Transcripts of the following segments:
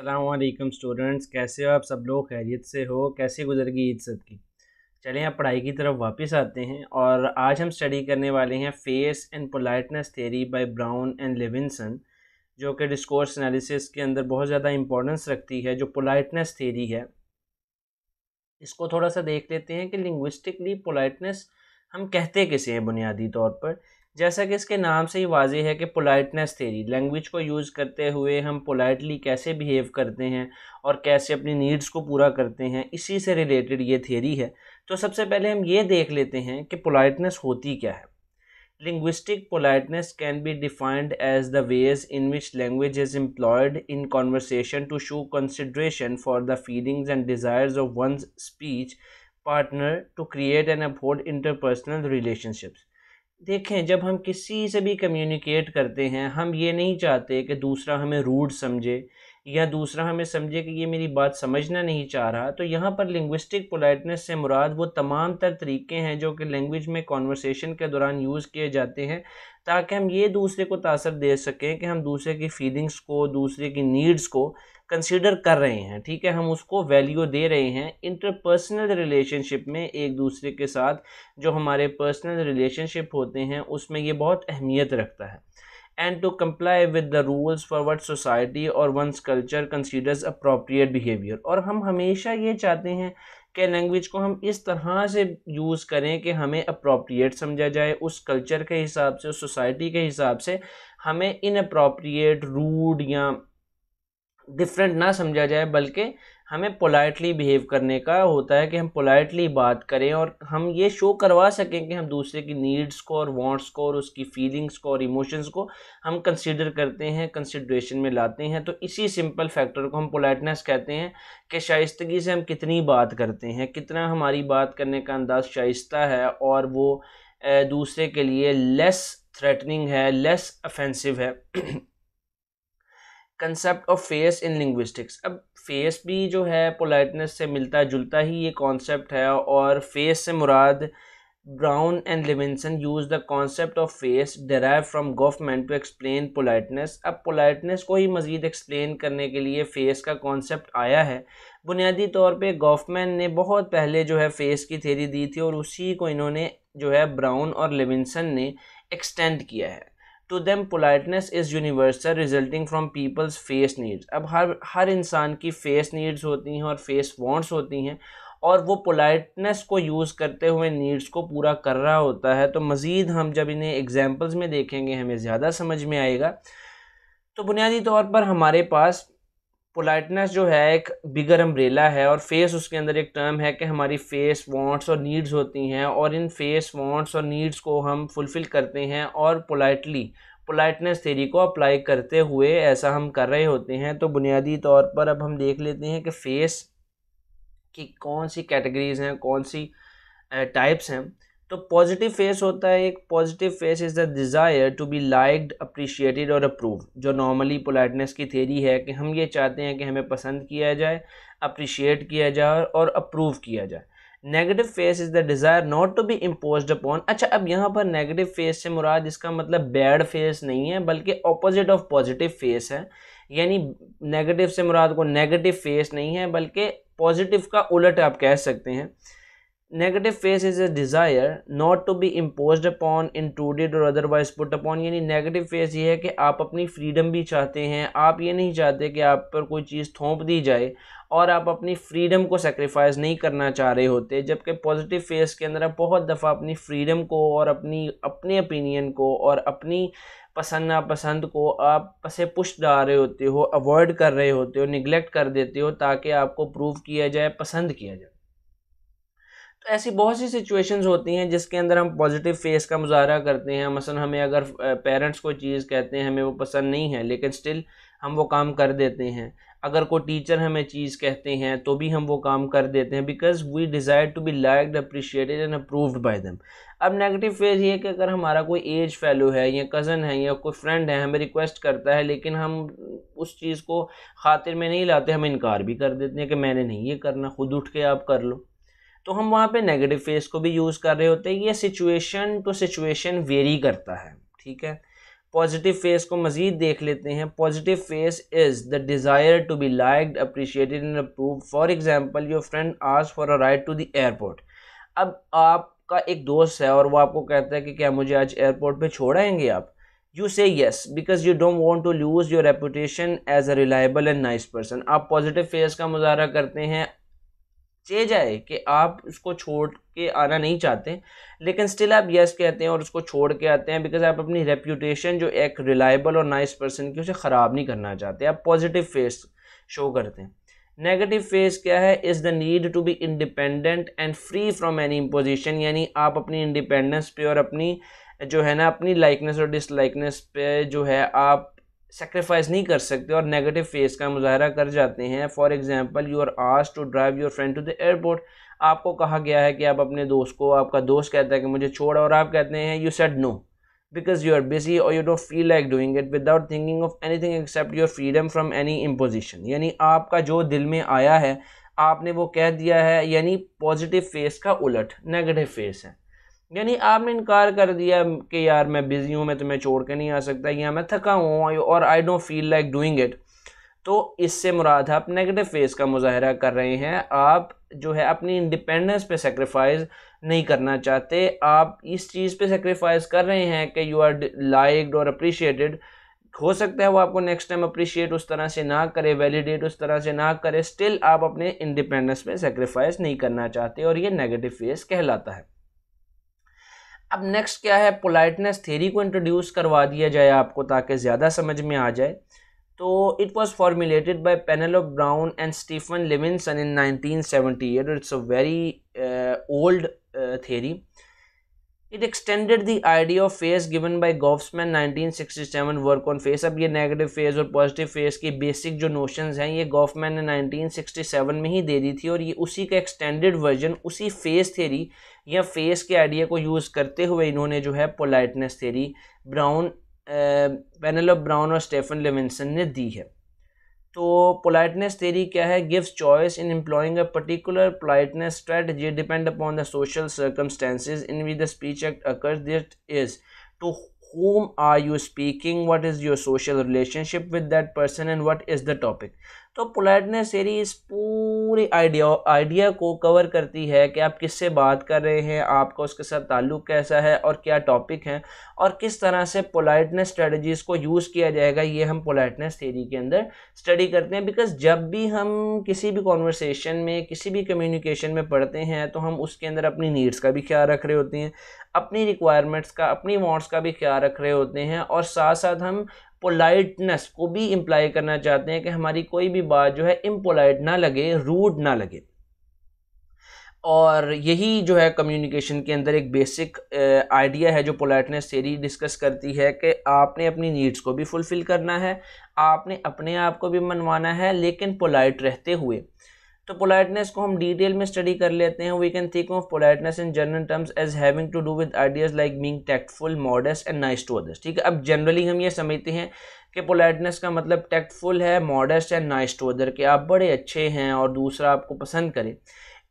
अल्लाम स्टूडेंट्स कैसे हो आप सब लोग खैरियत से हो कैसे गुजरगी ईद की चलें आप पढ़ाई की तरफ वापस आते हैं और आज हम स्टडी करने वाले हैं face and politeness theory by Brown and Levinson जो कि डिस्कोर्स एनालिसिस के अंदर बहुत ज़्यादा इंपॉर्टेंस रखती है जो पोलाइटनेस थेरी है इसको थोड़ा सा देख लेते हैं कि लिंग्विस्टिकली पोलाइटनेस हम कहते कैसे हैं बुनियादी तौर पर जैसा कि इसके नाम से ही वाजह है कि पोलाइटनेस थेरी लैंग्वेज को यूज़ करते हुए हम पोलाइटली कैसे बिहेव करते हैं और कैसे अपनी नीड्स को पूरा करते हैं इसी से रिलेटेड ये थेरी है तो सबसे पहले हम ये देख लेते हैं कि पोलाइटनेस होती क्या है linguistic politeness can be defined as the way in which language is employed in conversation to show consideration for the feelings and desires of one speech partner to create and afford interpersonal relationships देखें जब हम किसी से भी communicate करते हैं हम ये नहीं चाहते कि दूसरा हमें रूड समझे या दूसरा हमें समझे कि ये मेरी बात समझना नहीं चाह रहा तो यहाँ पर लिंग्विस्टिक पोलाइटनेस से मुराद वो तमाम तर तरीके हैं जो कि लैंग्वेज में कॉन्वर्सेशन के दौरान यूज़ किए जाते हैं ताकि हम ये दूसरे को तासर दे सकें कि हम दूसरे की फीलिंग्स को दूसरे की नीड्स को कंसिडर कर रहे हैं ठीक है हम उसको वैल्यू दे रहे हैं इंटरपर्सनल रिलेशनशिप में एक दूसरे के साथ जो हमारे पर्सनल रिलेशनशिप होते हैं उसमें ये बहुत अहमियत रखता है and to comply with the rules for what society और one's culture considers appropriate behaviour और हम हमेशा ये चाहते हैं कि लैंग्वेज को हम इस तरह से यूज़ करें कि हमें अप्रोप्रिएट समझा जाए उस कल्चर के हिसाब से उस सोसाइटी के हिसाब से हमें इन अप्रोप्रिएट रूड या डिफरेंट ना समझा जाए बल्कि हमें पोलाइटली बिहेव करने का होता है कि हम पोलाइटली बात करें और हम ये शो करवा सकें कि हम दूसरे की नीड्स को और वांट्स को और उसकी फीलिंग्स को और इमोशंस को हम कंसिडर करते हैं कंसिड्रेशन में लाते हैं तो इसी सिंपल फैक्टर को हम पोलाइटनेस कहते हैं कि शाइस्तगी से हम कितनी बात करते हैं कितना हमारी बात करने का अंदाज शाइस्ता है और वो दूसरे के लिए लेस थ्रेटनिंग है लेस अफेंसिव है concept of face in linguistics अब फेस भी जो है पोलाइटनेस से मिलता जुलता ही ये कॉन्सेप्ट है और फेस से मुराद Brown and Levinson use the concept of face derive from government to explain politeness अब पोलाइटनेस को ही मज़ीद एक्सप्लेन करने के लिए फेस का कॉन्सेप्ट आया है बुनियादी तौर पर गवर्नमेंट ने बहुत पहले जो है फेस की थेरी दी थी और उसी को इन्होंने जो है ब्राउन और लिविंसन ने एक्सटेंड किया है to them politeness is universal resulting from people's face needs अब हर हर इंसान की फेस नीड्स होती हैं और फेस वॉन्ट्स होती हैं और वो पोलाइटनेस को यूज़ करते हुए नीड्स को पूरा कर रहा होता है तो मज़ीद हम जब इन्हें एग्ज़ाम्पल्स में देखेंगे हमें ज़्यादा समझ में आएगा तो बुनियादी तौर पर हमारे पास पोलाइटनेस जो है एक बिगर अम्ब्रेला है और फेस उसके अंदर एक टर्म है कि हमारी फेस वांट्स और नीड्स होती हैं और इन फेस वांट्स और नीड्स को हम फुलफ़िल करते हैं और पोलाइटली पोलाइटनेस थेरी को अप्लाई करते हुए ऐसा हम कर रहे होते हैं तो बुनियादी तौर पर अब हम देख लेते हैं कि फ़ेस की कौन सी कैटेगरीज़ हैं कौन सी टाइप्स हैं तो पॉजिटिव फेस होता है एक positive face is the desire to be liked appreciated और अप्रूव जो नॉर्मली पोलाइटनेस की थेरी है कि हम ये चाहते हैं कि हमें पसंद किया जाए अप्रिशिएट किया जाए और अप्रूव किया जाए negative face is the desire not to be impose upon अच्छा अब यहाँ पर नेगेटिव फेस से मुराद इसका मतलब बैड फेस नहीं है बल्कि अपोजिट ऑफ पॉजिटिव फेस है यानी नेगेटिव से मुराद को नेगेटिव फेस नहीं है बल्कि पॉजिटिव का उलट आप कह सकते हैं negative face is a desire not to be impose upon included और अदरवाइज पुट अपॉन यानी नेगेटिव फेस ये है कि आप अपनी फ्रीडम भी चाहते हैं आप ये नहीं चाहते कि आप पर कोई चीज़ थोप दी जाए और आप अपनी फ्रीडम को सेक्रीफाइस नहीं करना चाह रहे होते जबकि पॉजिटिव फेस के अंदर आप बहुत दफ़ा अपनी फ्रीडम को और अपनी अपने ओपिनियन को और अपनी पसंद नापसंद को आप पसे पुश डाल रहे होते हो अवॉइड कर रहे होते हो निगलेक्ट कर देते हो ताकि आपको प्रूव किया जाए पसंद किया जाए तो ऐसी बहुत सी सिचुएशंस होती हैं जिसके अंदर हम पॉजिटिव फेस का मुजाहरा करते हैं मसलन हमें अगर पेरेंट्स को चीज़ कहते हैं हमें वो पसंद नहीं है लेकिन स्टिल हम वो काम कर देते हैं अगर कोई टीचर हमें चीज़ कहते हैं तो भी हम वो काम कर देते हैं because we desire to be liked appreciated and approved by them अब नेगेटिव फेज ये कि अगर हमारा कोई एज फेलो है या कज़न है या कोई फ्रेंड है हमें रिक्वेस्ट करता है लेकिन हम उस चीज़ को खातिर में नहीं लाते हम इनकार भी कर देते हैं कि मैंने नहीं ये करना खुद उठ के आप कर लो तो हम वहाँ पे नेगेटिव फेस को भी यूज़ कर रहे होते हैं ये सिचुएशन टू सिचुएशन वेरी करता है ठीक है पॉजिटिव फेस को मज़ीद देख लेते हैं positive face is the desire to be liked appreciated and approve for example your friend आज for a ride to the airport अब आपका एक दोस्त है और वो आपको कहता है कि क्या मुझे आज एयरपोर्ट छोड़ छोड़ाएंगे आप you say yes because you don't want to lose your reputation as a reliable and nice person आप पॉजिटिव फेस का मुजाहरा करते हैं स्टेज आए कि आप उसको छोड़ के आना नहीं चाहते लेकिन स्टिल आप यस कहते हैं और उसको छोड़ के आते हैं बिकॉज आप अपनी रेप्यूटेशन जो एक रिलायबल और नाइस पर्सन की उसे ख़राब नहीं करना चाहते आप पॉजिटिव फेस शो करते हैं नेगेटिव फेस क्या है is the need to be independent and free from any imposition यानी आप अपनी इंडिपेंडेंस पे और अपनी जो है ना अपनी लाइकनेस और डिसलाइकनेस पे जो है आप सेक्रीफाइस नहीं कर सकते और नेगेटिव फेस का मुजाहरा कर जाते हैं फॉर एग्ज़ाम्पल यू आर आज to drive your friend to the airport आपको कहा गया है कि आप अपने दोस्त को आपका दोस्त कहता है कि मुझे छोड़ और आप कहते हैं you said no because you are busy और you don't feel like doing it without thinking of any thing except your freedom from any imposition यानी आपका जो दिल में आया है आपने वो कह दिया है यानी पॉजिटिव फेस का उलट नेगेटिव फेस है यानी आपने इनकार कर दिया कि यार मैं बिज़ी हूँ मैं तुम्हें छोड़ के नहीं आ सकता या मैं थका हुआ हूँ और I don't feel like doing it तो इससे मुराद आप नेगेटिव फेस का मुजाहरा कर रहे हैं आप जो है अपनी इंडिपेंडेंस पे सेक्रीफाइस नहीं करना चाहते आप इस चीज़ पे सेक्रीफाइस कर रहे हैं कि यू आर लाइकड और अप्रिशिएटेड हो सकता है वो आपको नेक्स्ट टाइम अप्रिशिएट उस तरह से ना करे वैलिडेट उस तरह से ना करे स्टिल आप अपने इंडिपेंडेंस पे सेक्रीफाइस नहीं करना चाहते और ये नेगेटिव फेस कहलाता है अब नेक्स्ट क्या है पोलाइटनेस थेरी को इंट्रोड्यूस करवा दिया जाए आपको ताकि ज़्यादा समझ में आ जाए तो it was formulated Penelope Brown and Stephen Levinson in nineteen eight it's a very old theory it extended the idea of face given by nineteen sixty seven work on face अब ये negative face और positive face की basic जो notion हैं ये गॉफ्समैन ने nineteen sixty seven में ही दे दी थी और ये उसी का एक्सटेंडेड वर्जन उसी फेस थेरी या फेस के आइडिया को यूज़ करते हुए इन्होंने जो है politeness theory Brown Penelope Brown और स्टेफन लेविंसन ने दी है तो पोलाइटनेस थेरी क्या है gives choice in employing a particular politeness strategy depend upon the social circumstances in with the speech act occurs that is to whom are you speaking what is your social relationship with that person and what is the topic तो politeness इस पूरे idea idea को cover करती है कि आप किससे बात कर रहे हैं आपका उसके साथ ताल्लुक़ कैसा है और क्या टॉपिक हैं और किस तरह से पोलाइटनेस स्ट्रेटजीज़ को यूज़ किया जाएगा ये हम पोलाइटनेस थेरी के अंदर स्टडी करते हैं बिकॉज जब भी हम किसी भी कॉन्वर्सेशन में किसी भी कम्युनिकेशन में पढ़ते हैं तो हम उसके अंदर अपनी नीड्स का भी ख्याल रख रहे होते हैं अपनी रिक्वायरमेंट्स का अपनी वॉन्ट्स का भी ख्याल रख रहे होते हैं और साथ साथ हम पोलाइटनेस को भी इम्प्लाई करना चाहते हैं कि हमारी कोई भी बात जो है इम्पोलाइट ना लगे रूड ना लगे और यही जो है कम्युनिकेशन के अंदर एक बेसिक आइडिया है जो पोलाइटनेस थेरी डिस्कस करती है कि आपने अपनी नीड्स को भी फुलफ़िल करना है आपने अपने आप को भी मनवाना है लेकिन पोलाइट रहते हुए तो पोलाइटनेस को हम डिटेल में स्टडी कर लेते हैं we can think of politeness in general terms as having to do with ideas like being tactful modest and nice to others ठीक है अब जनरली हम ये समझते हैं कि पोलाइटनेस का मतलब टैक्टफुल है modest and nice to other के आप बड़े अच्छे हैं और दूसरा आपको पसंद करें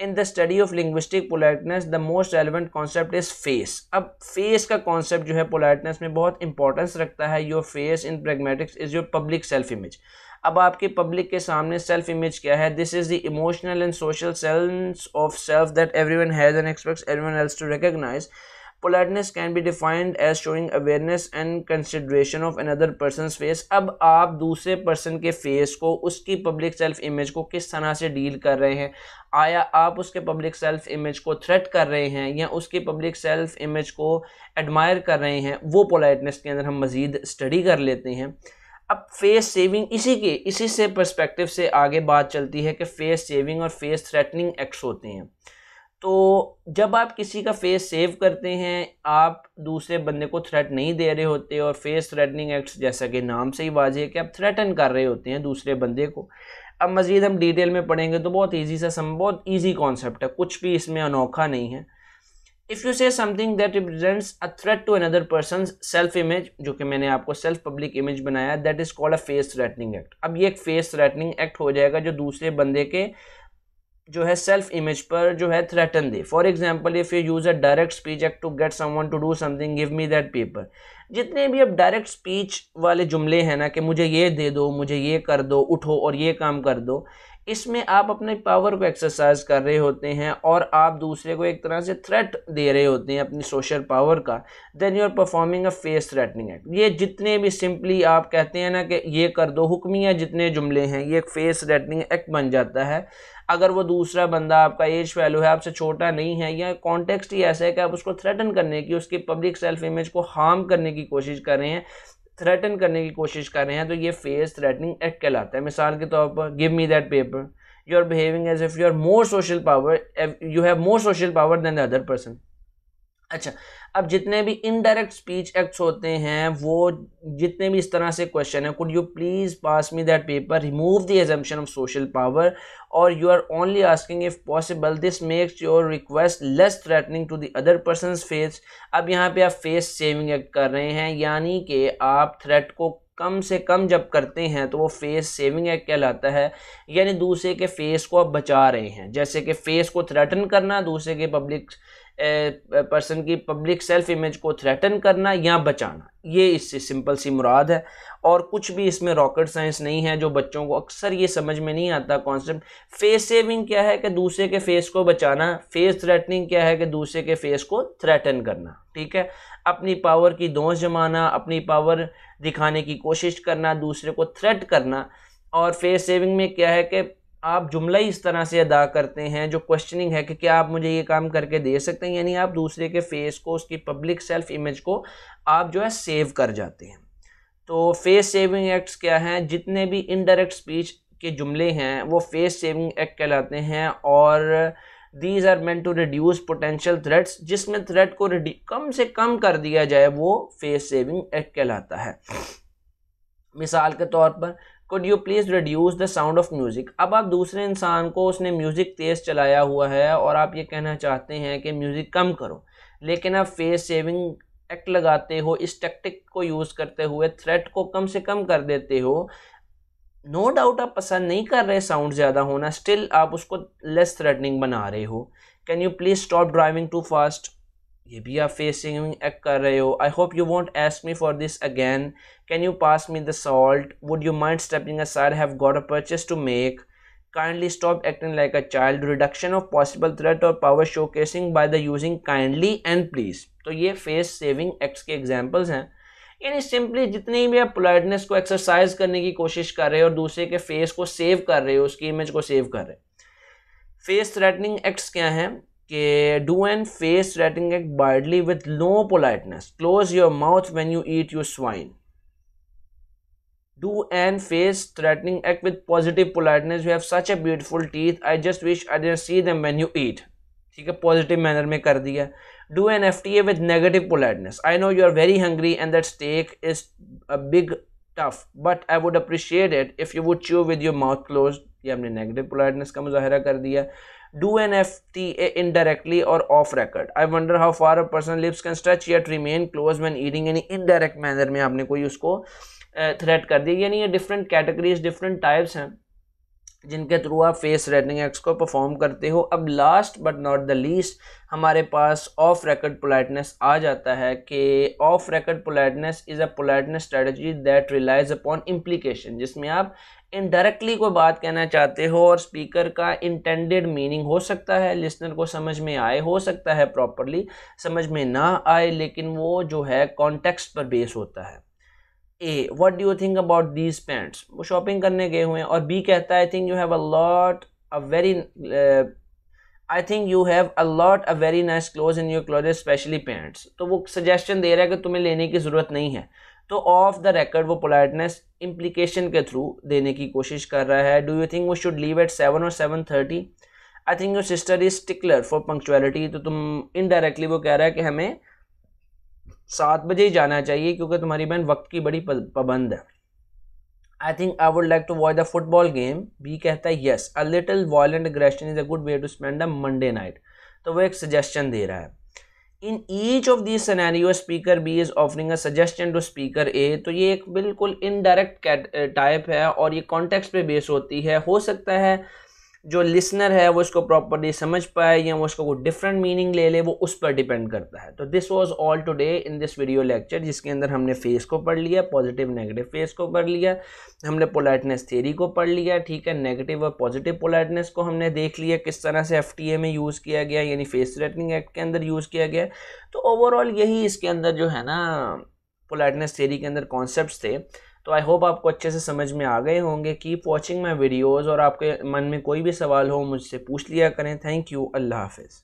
in the study of linguistic politeness the most relevant concept is face अब फेस का कॉन्सेप्ट जो है पोलाइटनेस में बहुत इंपॉर्टेंस रखता है your face in pragmatics is your public self image अब आपके पब्लिक के सामने सेल्फ इमेज क्या है this is the emotional and social sense of self that everyone has and expects everyone else to recognise politeness can be defined as showing awareness and consideration of another person face अब आप दूसरे person के face को उसकी public self image को किस तरह से डील कर रहे हैं आया आप उसके पब्लिक सेल्फ इमेज को थ्रेट कर रहे हैं या उसकी पब्लिक सेल्फ इमेज को एडमायर कर रहे हैं वो पोलाइटनेस के अंदर हम मज़ीद स्टडी कर लेते हैं अब फेस सेविंग इसी के इसी से परस्पेक्टिव से आगे बात चलती है कि फेस सेविंग और फेस थ्रेटनिंग एक्ट्स होते हैं तो जब आप किसी का फेस सेव करते हैं आप दूसरे बंदे को थ्रेट नहीं दे रहे होते और फेस थ्रेटनिंग एक्ट्स जैसा कि नाम से ही वाजे कि आप थ्रेटन कर रहे होते हैं दूसरे बंदे को अब मज़ीद हम डिटेल में पढ़ेंगे तो बहुत ईजी सा सम बहुत ईजी कॉन्सेप्ट है कुछ भी इसमें अनोखा नहीं है if you say something that represents a threat to another person self image जो कि मैंने आपको सेल्फ पब्लिक इमेज बनाया that is called a face threatening act अब ये एक फेस थ्रेटनिंग एक्ट हो जाएगा जो दूसरे बंदे के जो है सेल्फ इमेज पर जो है threaten them for example if you use a direct speech act to get someone to do something give me that paper जितने भी अब डायरेक्ट स्पीच वाले जुमले हैं ना कि मुझे ये दे दो मुझे ये कर दो उठो और ये काम कर दो इसमें आप अपने पावर को एक्सरसाइज कर रहे होते हैं और आप दूसरे को एक तरह से थ्रेट दे रहे होते हैं अपनी सोशल पावर का then you are performing a face threatening act ये जितने भी सिंपली आप कहते हैं ना कि ये कर दो हुक्मिया जितने जुमले हैं ये एक फेस थ्रेटनिंग एक्ट बन जाता है अगर वो दूसरा बंदा आपका एज वैल्यू है आपसे छोटा नहीं है या कॉन्टेक्स्ट ही ऐसा है कि आप उसको थ्रेटन करने की उसकी पब्लिक सेल्फ इमेज को हार्म करने की कोशिश कर रहे हैं थ्रेटन करने की कोशिश कर रहे हैं तो ये फेस थ्रेटनिंग एक्ट कहलाता है मिसाल के तौर पर give me that paper you are behaving as if you are more social power you have more social power than the other person अच्छा अब जितने भी इनडायरेक्ट स्पीच एक्ट्स होते हैं वो जितने भी इस तरह से क्वेश्चन है could you please pass me that paper remove the assumption of social power और you are only asking if possible this makes your request less threatening to the other person face अब यहाँ पे आप face saving act कर रहे हैं यानी कि आप थ्रेट को कम से कम जब करते हैं तो वो फेस सेविंग एक्ट कहलाता है यानी दूसरे के फेस को आप बचा रहे हैं जैसे कि फेस को थ्रेटन करना दूसरे के पब्लिक पर्सन की पब्लिक सेल्फ इमेज को थ्रेटन करना या बचाना ये इससे सिंपल सी मुराद है और कुछ भी इसमें रॉकेट साइंस नहीं है जो बच्चों को अक्सर ये समझ में नहीं आता कॉन्सेप्ट फेस सेविंग क्या है कि दूसरे के फेस को बचाना फेस थ्रेटनिंग क्या है कि दूसरे के फेस को थ्रेटन करना ठीक है अपनी पावर की दोष जमाना अपनी पावर दिखाने की कोशिश करना दूसरे को थ्रेट करना और फेस सेविंग में क्या है कि आप जुमला ही इस तरह से अदा करते हैं जो क्वेश्चनिंग है कि क्या आप मुझे ये काम करके दे सकते हैं यानी आप दूसरे के फेस को उसकी पब्लिक सेल्फ इमेज को आप जो है सेव कर जाते हैं तो फेस सेविंग एक्ट्स क्या हैं जितने भी इनडायरेक्ट स्पीच के जुमले हैं वो फेस सेविंग एक्ट कहलाते हैं और these are meant to reduce potential threats जिसमें थ्रेट को कम से कम कर दिया जाए वो फेस सेविंग एक्ट कहलाता है मिसाल के तौर पर could you please reduce the sound of music अब आप दूसरे इंसान को उसने म्यूज़िक तेज़ चलाया हुआ है और आप ये कहना चाहते हैं कि म्यूज़िक कम करो लेकिन आप फेस सेविंग एक्ट लगाते हो इस टेक्टिक को यूज़ करते हुए थ्रेट को कम से कम कर देते हो नो no डाउट आप पसंद नहीं कर रहे साउंड ज़्यादा होना स्टिल आप उसको लेस थ्रेटनिंग बना रहे हो can you please stop driving too fast ये भी आप फेसिंग कर रहे हो I hope you won't ask me for this again can you pass me the salt would you mind stepping or have got a purchase to make kindly stop acting like a child reduction of possible threat or power showcasing by the using kindly and please तो ये face saving acts के examples हैं यानी simply जितनी भी आप politeness को exercise करने की कोशिश कर रहे हो और दूसरे के face को save कर रहे हो उसकी image को save कर रहे face threatening acts एक्ट्स क्या हैं कि do and face rating act baldly with no politeness close your mouth when you eat your swine do and face threatening act with positive politeness you have such a beautiful teeth i just wish i didn't see them when you eat ठीक है positive manner में कर दिया Do an FTA with negative politeness. I know you are very hungry and that steak is a big tough. But I would appreciate it if you would chew with your mouth closed. ये हमने negative politeness का मुजाहरा कर दिया do an FTA indirectly or off record. I wonder how far a person can can stretch yet remain closed when eating any indirect manner में आपने कोई उसको थ्रेट कर दिया यानी ये डिफरेंट कैटेगरीज डिफरेंट टाइप्स हैं जिनके थ्रू आप फेस रेटिंग एक्स को परफॉर्म करते हो अब last but not the least हमारे पास ऑफ रेकर्ड पोलाइटनेस आ जाता है कि off record politeness is a politeness strategy that relies upon implication जिसमें आप इनडायरेक्टली कोई बात कहना चाहते हो और स्पीकर का इंटेंडेड मीनिंग हो सकता है लिसनर को समझ में आए हो सकता है प्रॉपरली समझ में ना आए लेकिन वो जो है कॉन्टेक्स्ट पर बेस होता है A what do you think about these pants वो शॉपिंग करने गए हुए हैं और बी कहता है I think you have a lot a very I think you have a lot a very nice clothes in your clothes especially pants तो वो सजेशन दे रहा है कि तुम्हें लेने की ज़रूरत नहीं है तो ऑफ द रिकॉर्ड वो पोलाइटनेस इम्प्लीकेशन के थ्रू देने की कोशिश कर रहा है डू यू थिंक वो शुड लीव एट सेवन और seven thirty I think your sister is stickler for punctuality तो तुम इनडायरेक्टली वो कह रहा है कि हमें सात बजे ही जाना चाहिए क्योंकि तुम्हारी बहन वक्त की बड़ी पाबंद है I think I would like to watch the football game भी कहता है yes a little violent aggression is a good way to spend a Monday night तो वो एक सजेशन दे रहा है in each of this scenario speaker B is offering a suggestion to speaker A तो ये एक बिल्कुल इनडायरेक्ट टाइप है और ये कॉन्टेक्स्ट पे बेस होती है हो सकता है जो लिसनर है वो इसको प्रॉपरली समझ पाए या वो इसको कोई डिफरेंट मीनिंग ले ले वो उस पर डिपेंड करता है तो this was all today in this video lecture जिसके अंदर हमने फेस को पढ़ लिया पॉजिटिव नेगेटिव फेस को पढ़ लिया हमने पोलाइटनेस थेरी को पढ़ लिया ठीक है नेगेटिव और पॉजिटिव पोलाइटनेस को हमने देख लिया किस तरह से एफ में यूज़ किया गया यानी फेस थ्रेटनिंग एक्ट के अंदर यूज़ किया गया तो ओवरऑल यही इसके अंदर जो है ना पोलाइटनेस थेरी के अंदर कॉन्सेप्ट थे तो आई होप आपको अच्छे से समझ में आ गए होंगे कीप वॉचिंग माई वीडियोज़ और आपके मन में कोई भी सवाल हो मुझसे पूछ लिया करें थैंक यू अल्लाह हाफिज़